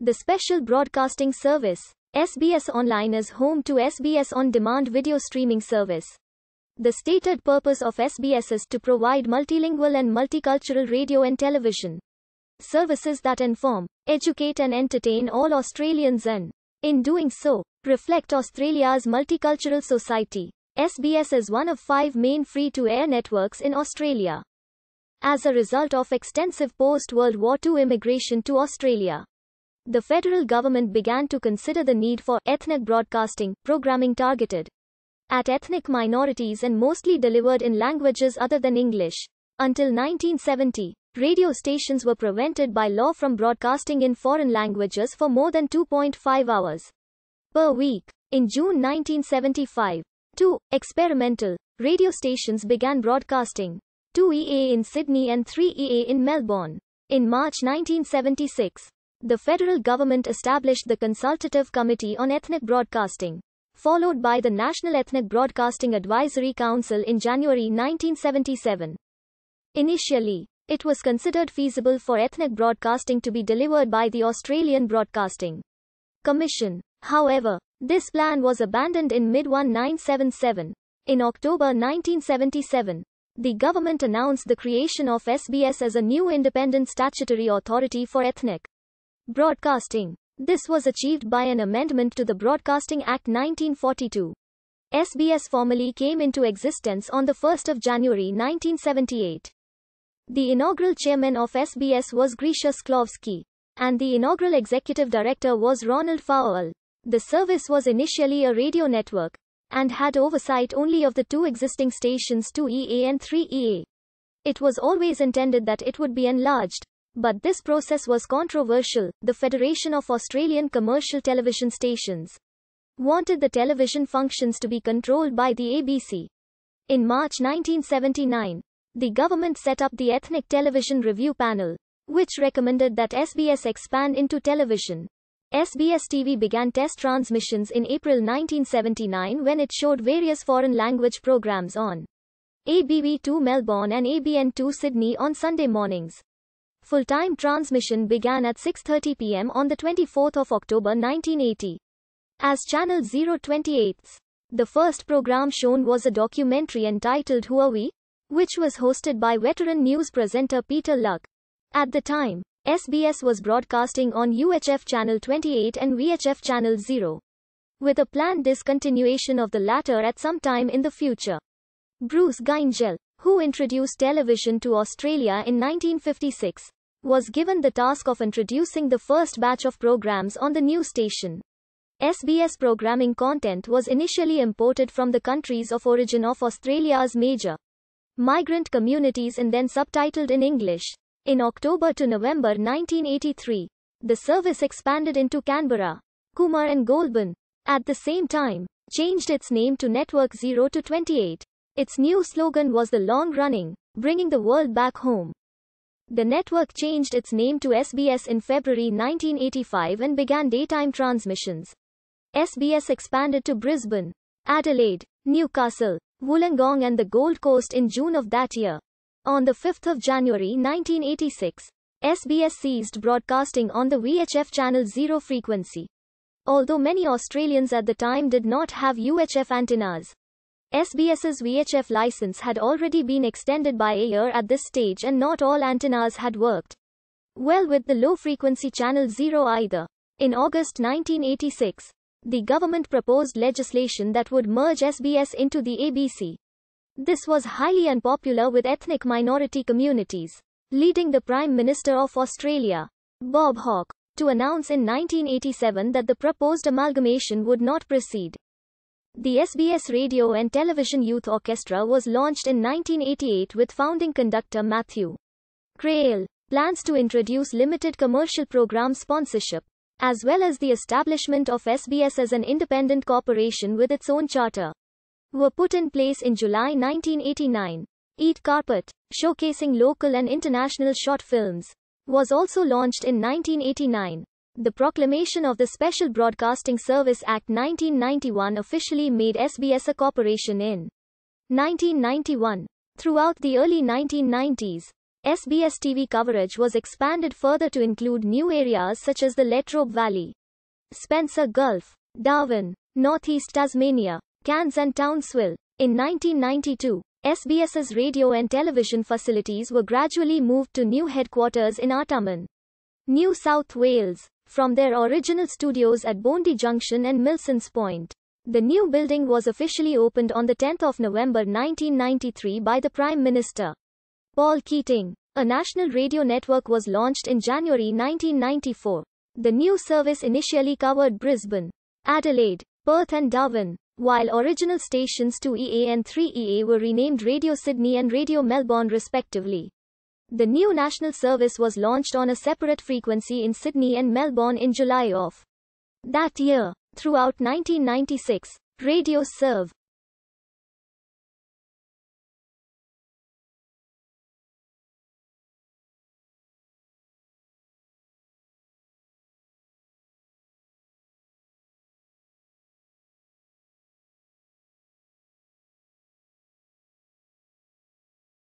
The special broadcasting service, SBS Online, is home to SBS On Demand video streaming service. The stated purpose of SBS is to provide multilingual and multicultural radio and television services that inform, educate, and entertain all Australians and, in doing so, reflect Australia's multicultural society. SBS is one of five main free to air networks in Australia. As a result of extensive post World War II immigration to Australia, the federal government began to consider the need for ethnic broadcasting programming targeted at ethnic minorities and mostly delivered in languages other than English. Until 1970, radio stations were prevented by law from broadcasting in foreign languages for more than 2.5 hours per week. In June 1975, two experimental radio stations began broadcasting 2EA in Sydney and 3EA in Melbourne. In March 1976, the federal government established the Consultative Committee on Ethnic Broadcasting, followed by the National Ethnic Broadcasting Advisory Council in January 1977. Initially, it was considered feasible for ethnic broadcasting to be delivered by the Australian Broadcasting Commission. However, this plan was abandoned in mid 1977. In October 1977, the government announced the creation of SBS as a new independent statutory authority for ethnic Broadcasting. This was achieved by an amendment to the Broadcasting Act 1942. SBS formally came into existence on 1 January 1978. The inaugural chairman of SBS was Grisha Sklovsky, and the inaugural executive director was Ronald Fowle. The service was initially a radio network, and had oversight only of the two existing stations 2EA and 3EA. It was always intended that it would be enlarged, but this process was controversial. The Federation of Australian Commercial Television Stations wanted the television functions to be controlled by the ABC. In March 1979, the government set up the Ethnic Television Review Panel, which recommended that SBS expand into television. SBS TV began test transmissions in April 1979 when it showed various foreign language programs on ABB2 Melbourne and ABN2 Sydney on Sunday mornings. Full-time transmission began at 6.30 p.m. on 24 October 1980. As Channel 028. The first program shown was a documentary entitled Who Are We? which was hosted by veteran news presenter Peter Luck. At the time, SBS was broadcasting on UHF Channel 28 and VHF Channel 0, with a planned discontinuation of the latter at some time in the future. Bruce Gyngell, who introduced television to Australia in 1956, was given the task of introducing the first batch of programs on the new station. SBS programming content was initially imported from the countries of origin of Australia's major migrant communities and then subtitled in English. In October to November 1983, the service expanded into Canberra, Kumar and Goulburn. At the same time, changed its name to Network 0 to 28. Its new slogan was the long running, bringing the world back home. The network changed its name to SBS in February 1985 and began daytime transmissions. SBS expanded to Brisbane, Adelaide, Newcastle, Wollongong and the Gold Coast in June of that year. On the 5th of January 1986, SBS ceased broadcasting on the VHF Channel 0 frequency. Although many Australians at the time did not have UHF antennas, SBS's VHF license had already been extended by a year at this stage and not all antennas had worked well with the low-frequency channel 0 either. In August 1986, the government proposed legislation that would merge SBS into the ABC. This was highly unpopular with ethnic minority communities, leading the Prime Minister of Australia, Bob Hawke, to announce in 1987 that the proposed amalgamation would not proceed. The SBS Radio and Television Youth Orchestra was launched in 1988 with founding conductor Matthew Crail. Plans to introduce limited commercial program sponsorship, as well as the establishment of SBS as an independent corporation with its own charter, were put in place in July 1989. Eat Carpet, showcasing local and international short films, was also launched in 1989. The proclamation of the Special Broadcasting Service Act 1991 officially made SBS a corporation in 1991. Throughout the early 1990s, SBS TV coverage was expanded further to include new areas such as the Latrobe Valley, Spencer Gulf, Darwin, Northeast Tasmania, Cairns and Townsville. In 1992, SBS's radio and television facilities were gradually moved to new headquarters in Artarmon, New South Wales from their original studios at Bondi Junction and Milsons Point. The new building was officially opened on 10 November 1993 by the Prime Minister, Paul Keating. A national radio network was launched in January 1994. The new service initially covered Brisbane, Adelaide, Perth and Darwin, while original stations 2EA and 3EA were renamed Radio Sydney and Radio Melbourne respectively. The new national service was launched on a separate frequency in Sydney and Melbourne in July of that year. Throughout 1996, Radio serve